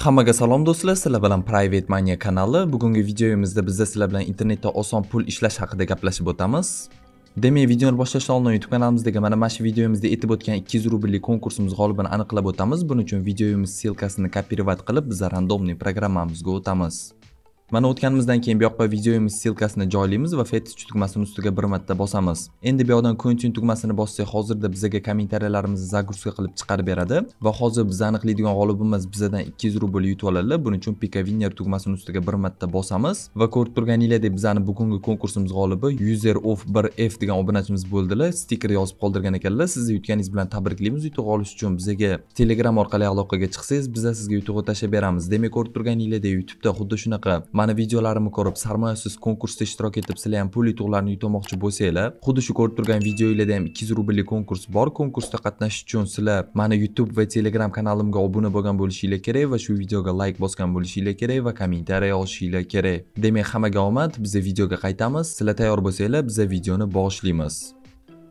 Hammaga salom do'stlar, sizlar bilan Private Mania kanali. Bugungi videomizda biz sizlar bilan internetda oson pul ishlash haqida gaplashib o'tamiz. Demak, videoni boshlashdan oldin YouTube kanalimizdagi mana mana shu videomizda aytib o'tgan 200 rubllik konkursimiz g'olibini aniqlab o'tamiz. Buning uchun videomiz ssilkasini kopirovat qilib, biz randomniy programmamizga o'tamiz. mana o'tganimizdan keyin bu yoqqa videomiz ssilkasini joylaymiz va fetish tugmasini ustiga bir marta bosamiz endi bu yoqdan continue tugmasini bossak hozirda bizaga kommentariyalarimizni загрузка qilib chiqarib beradi va hozir biz aniqlaydigan g'olibimiz bizadan 200 rubl yutib oladilar buning uchun pika winner tugmasini ustiga bir marta bosamiz va ko'rib turganingizdek bizani bugungi konkursimiz g'olibi user of 1f degan obunachimiz bo'ldilar stiker yozib qoldirgan ekanlar sizni yutganingiz bilan tabriklaymiz yutuq olish uchun bizaga telegram orqali aloqaga chiqsangiz biz sizga yutug'ini tashlab beramiz demak ko'rib turganingizdek youtubeda xuddi shunaqa mani videolarimni ko'rib sarmoyasiz konkursda ishtirok etib sizlar ham pul yutuqlarni yutmoqchi bo'lsanglar xuddi shu ko'rib turgan videoinglarda ham 200 rubllik konkurs bor konkursda qatnashish uchun sizlar mani youtube va telegram kanalimga obuna bo'lgan bo'lishinglar kerak va shu videoga like bosgan bo'lishinglar kerak va kommentariya yozishinglar kerak demak hammaga omad biza videoga qaytamiz sizlar tayyor bo'lsanglar biza videoni boshlaymiz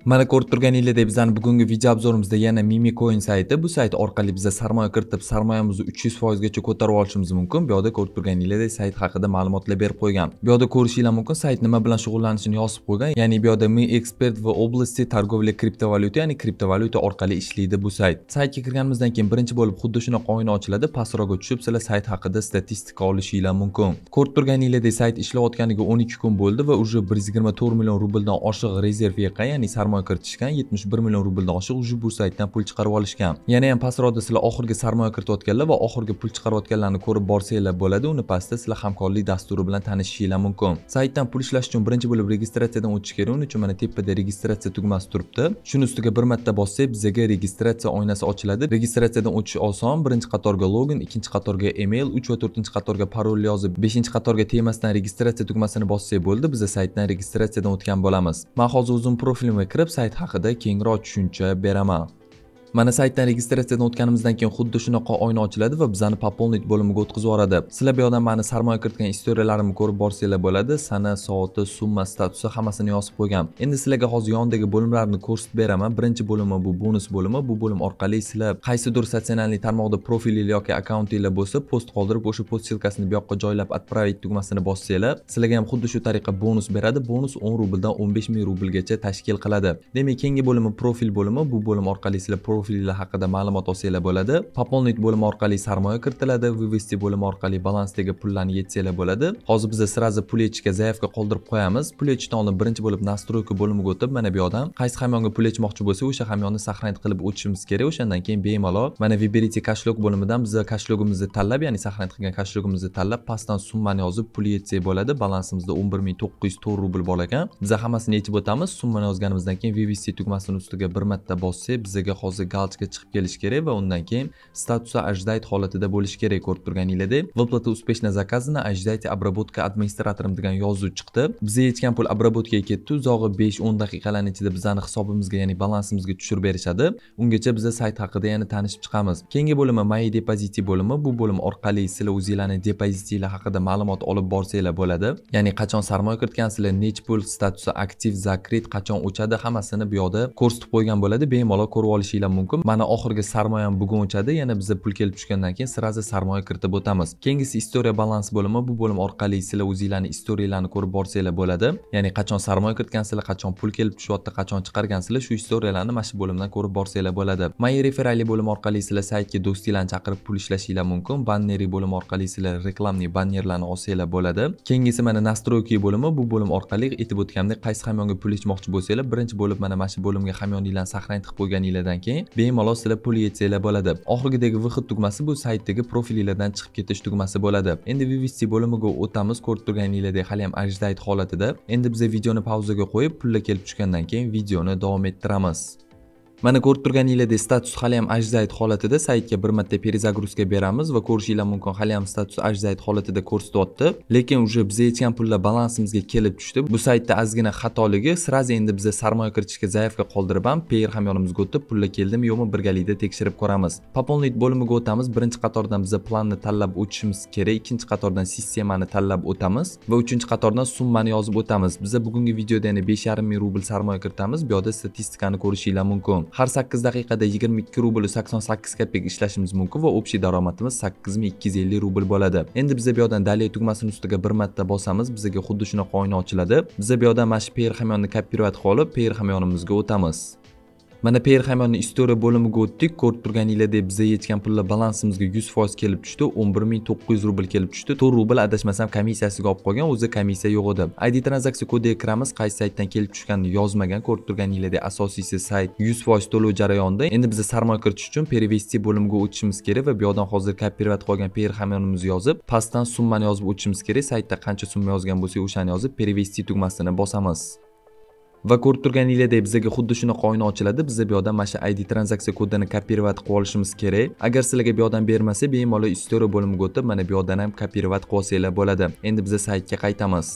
Mana ko'rib turganinglar bizani bugungi video obzorimizda yana Mimi Coin sayti. Bu sayt orqali biza sarmoya kiritib, sarmoyamizni 300% gacha ko'tarib olishimiz mumkin. Bu yerda ko'rib turganinglardek sayt haqida ma'lumotlar berib qo'ygan. Bu yerda ko'rishinglar mumkin, sayt nima bilan shug'ullanishini yozib qo'ygan. Ya'ni bu yerda Mi Expert va Oblasti торговля kriptovalyuta, ya'ni kriptovalyuta orqali ishlaydi bu sayt. Saytga kirganimizdan keyin birinchi bo'lib xuddi shunaqa oyna ochiladi, pastroqqa tushib, sizlar sayt haqida statistika olishinglar mumkin. Ko'rib turganinglardek sayt ishlayotganiga 12 kun bo'ldi va уже 124 million rubldan oshiq rezerv yiqqan, ya'ni sarmoya sarmoya kiritishgan 71 million rubldan oshiq уже bu saytdan pul chiqarib olishgan yana ham pastroqda sizlar oxirgi sarmoya kiritayotganlar va oxirgi pul chiqarayotganlarni ko'rib borsanglar bo'ladi uni pastda sizlar hamkorlik dasturi bilan tanishishinglar mumkin saytdan pul ishlash uchun birinchi bo'lib registratsiyadan o'tish kerak uning uchun mana tepada registratsiya tugmasi turibdi shuni ustiga bir marta bossak bizaga registratsiya oynasi ochiladi registratsiyadan o'tish oson birinchi qatorga login ikkinchi qatorga email 3 va 4 qatorga parol yozib 5 qatorga tegmasdan registratsiya tugmasini bossak bo'ldi biza saytdan registratsiyadan o'tgan bo'lamiz man hozir o'zim profilimga kirib kirib sayt haqida kengroq tushuncha beraman mana saytdan registratsiyadan o'tganimizdan keyin xuddi shunaqa oyna ochiladi va bizani пополнить bo'limiga o'tkazib yuboradi sizlar bu yoqdan mani sarmoya kiritgan istoriyalarimni ko'rib borsanglar bo'ladi sana soati summa statusi hammasini yozib qo'ygan endi sizlarga hozir yonidagi bo'limlarni ko'rsatib beraman birinchi bo'limi bu bonus bo'limi bu bo'lim orqali sizlar qaysidir statsionarniy tarmoqda profilingiz yoki akkauntinglar bo'lsa post qoldirib o'sha post ssilkasini bu yoqqa joylab отправить tugmasini bossanglar sizlarga ham xuddi shu tariqa bonus beradi bonus 10 rubldan 15000 ming rublgacha tashkil qiladi demak keyingi bo'limi profil bo'limi bu bo'lim orqali sizlar profillar haqida ma'lumot olsanglar bo'ladi пополнить bo'limi orqali sarmoya kiritiladi вывести bo'limi orqali balansdagi pullarni yetsanglar bo'ladi hozir biza сразу pulechka заявка qoldirib qo'yamiz pulechni oldin birinchi bo'lib настройка bo'limiga o'tib mana bu yoqdan qaysi hamyonga pul yechmoqchi bo'lsa o'sha hamyonni сохранить qilib o'tishimiz kerak o'shandan keyin bemalol mana выберите кошелек bo'limidan biza kashlogimizni tanlab ya'ni сохранить qilgan kashlogimizni tanlab pastdan summani yozib pul yetsak bo'ladi balansimizda o'n bir ming to'qqiz yuz to'rt rubl bor ekan biza hammasini yechib o'tamiz summani yozganimizdan keyin vvc tugmasini ustiga bir marta bossak bizaga hozir galchga chiqib kelish kerak va undan keyin statusi ajdayt holatida bo'lishi kerak ko'rib turganinglarda выплата успешно заказана ожидайте обработка administratorim degan yozuv chiqdi bizga yetgan pul обработкаga ketdi uzog'i besh o'n daqiqalarni ichida bizani hisobimizga ya'ni balansimizga tushirib berishadi ungacha biza sayt haqida yana tanishib chiqamiz keyingi bo'limi мои депозити bo'limi bu bo'lim orqali sizlar o'zinglarni depozitinglar haqida ma'lumot olib borsanglar bo'ladi ya'ni qachon sarmoya kiritgansizlar nechi pul statusi aktiv zakrit qachon o'chadi hammasini bu yoqda ko'rsatib qo'ygan bo'ladi bemalol ko'rib olishinglar mumkin mana oxirgi sarmoyam bugun o'chadi yana biza pul kelib tushgandan keyin srazi sarmoya kiritib o'tamiz keyingisi istoriya balans bo'limi bu bo'lim orqali sizlar o'zinglarni istoriyalarni ko'rib borsanglar bo'ladi ya'ni qachon sarmoya kiritgansizlar qachon pul kelib tushyapti qachon chiqargansizlar shu istoriyalarni mana shu bo'limdan ko'rib borsanglar bo'ladi my referali bo'lim orqali sizlar saytga do'stinglarni chaqirib pul ishlashinglar mumkin banneri bo'lim orqali sizlar reklamniy bannerlarni olsanglar bo'ladi keyingisi mana настройки bo'limi bu bo'lim orqali aytib o'tgandek qaysi hamyonga pul ichmoqchi bo'lsanglar birinchi bo'lib mana mana shu bo'limga hamyoninglarni sahrantiqib qo'yganinglardan keyin bemalol silab pul yetsanglar bo'ladi oxirgidagi выход tugmasi bu saytdagi profilinglardan chiqib ketish tugmasi bo'ladi endi vvc bo'limiga o'tamiz ko'rib turganingizdek hali ham ajdayt holatida endi biz videoni pauzaga qo'yib pullar kelib tushgandan keyin videoni davom ettiramiz mana ko'rib turganinglardek status hali ham ajzayd holatida saytga bir marta перезагрузка beramiz va ko'rishinglar mumkin hali ham status ajzayt holatida ko'rsatyapti lekin уже bizga aytgan pullar balansimizga kelib tushdi bu saytda ozgina xatoligi сразу endi biza sarmoya kiritishga zaявка qoldirib ham payr hamyonimizga o'tib pullar keldimi yo'qmi birgalikda tekshirib ko'ramiz пополнить bo'limiga o'tamiz birinchi qatordan biza planni tanlab o'tishimiz kerak ikkinchi qatordan sistemani tanlab o'tamiz va uchinchi qatordan summani yozib o'tamiz biza bugungi videoda yana besh yarim ming rubl sarmoya kiritamiz bu yoqda statistikani ko'rishinglar mumkin har sakkiz daqiqada yigirma ikki rubl sakson sakkiz kopeyk ishlashimiz mumkin va общий daromadimiz sakkiz ming ikki yuz ellik rubl bo'ladi endi biza bu yoqdan dalya tugmasini ustiga bir marta bosamiz bizaga xuddi shunaqa oyna ochiladi biza bu yoqdan mana shu pr hamyonni kopirovat qilib pr hamyonimizga o'tamiz mana per hammani istoriya bo'limiga o'tdik ko'rib turganinglardek bizga yetgan pullar balansimizga 100% kelib tushdi 11900 rubl kelib tushdi 4 rubl adashmasam komissiyasiga olib qolgan o'zi komissiya yo'q edi id tranzaksiya kodiga kiramiz qaysi saytdan kelib tushganini yozmagan ko'rib turganinglardek asosiysi sayt 100% to'lov jarayonida endi biz sarmoya kiritish uchun перевести bo'limiga o'tishimiz kerak va bu yoqdan hozir kapirat qolgan per hammamizni yozib pastdan summani yozib o'tishimiz kerak saytda qancha summa yozgan bo'lsak o'shani yozib перевести tugmasini bosamiz va ko'rib turganinglardek bizaga xuddi shunaqa oyna ochiladi biza bu yoqdan mana shu id tranzaksiya kodini kopirovat qilib olishimiz kerak agar sizlarga bu yoqdan bermasa bemalol istoriya bo'limiga o'tib mana bu yoqdan ham kopirovat qilib olsanglar bo'ladi endi biza saytga qaytamiz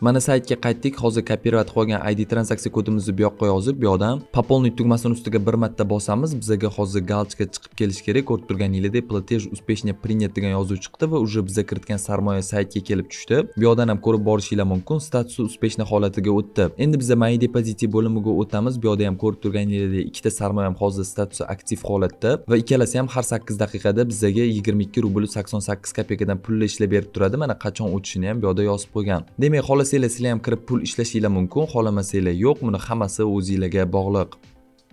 mana saytga qaytdik hozir kopirovat qilgan id tranzaksiya kodimizni bu yoqqa yozib bu yoqdan пополнить tugmasini ustiga bir marta bosamiz bizaga hozir galochka chiqib kelishi kerak ko'rib turganingizdek платеж успешно принят degan yozuv chiqdi va уже biza kiritgan sarmoya saytga kelib tushdi bu yoqdan ham ko'rib borishinglar mumkin statusi успешно holatiga o'tdi endi biza my депозити bo'limiga o'tamiz bu yoqda ham ko'rib turganingizdek ikkita sarmoya ham hozir statusi aktiv holatda va ikkalasi ham har sakkiz daqiqada bizaga yigirma ikki rubl sakson sakkiz kopeykadan pulni ishlab berib turadi mana qachon o'tishini ham bu yoqda yozib qo'ygan demak xolos xohlasanglar sizlar ham kirib pul ishlashinglar mumkin xohlamasanglar yo'q buni hammasi o'zinglarga bog'liq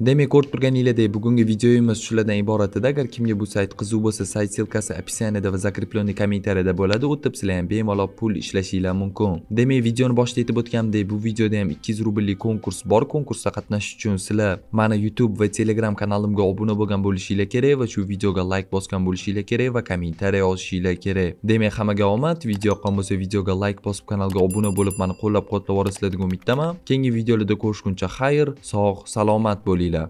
demak ko'rib turganinglardek bugungi videoyimiz shulardan iborat edi agar kimga bu sayt qiziq bo'lsa sayt ssilkasi описанияда va закрепленный kommentariyada bo'ladi o'tib sizlar ham bemalol pul ishlashinglar mumkin demak videoni boshida aytib o'tganimdek bu videoda ham 200 rubllik konkurs bor konkursda qatnashish uchun sizlar mani youtube va telegram kanalimga obuna bo'lgan bo'lishinglar kerak va shu videoga like bosgan bo'lishinglar kerak va kommentariy yozishinglar kerak demak hammaga omad video yoqqan bo'lsa videoga like bosib kanalga obuna bo'lib mani qo'llab quvvatlab borasizlar degan umiddaman keyingi videolarda ko'rishguncha xayr sog' salomat bo'ling là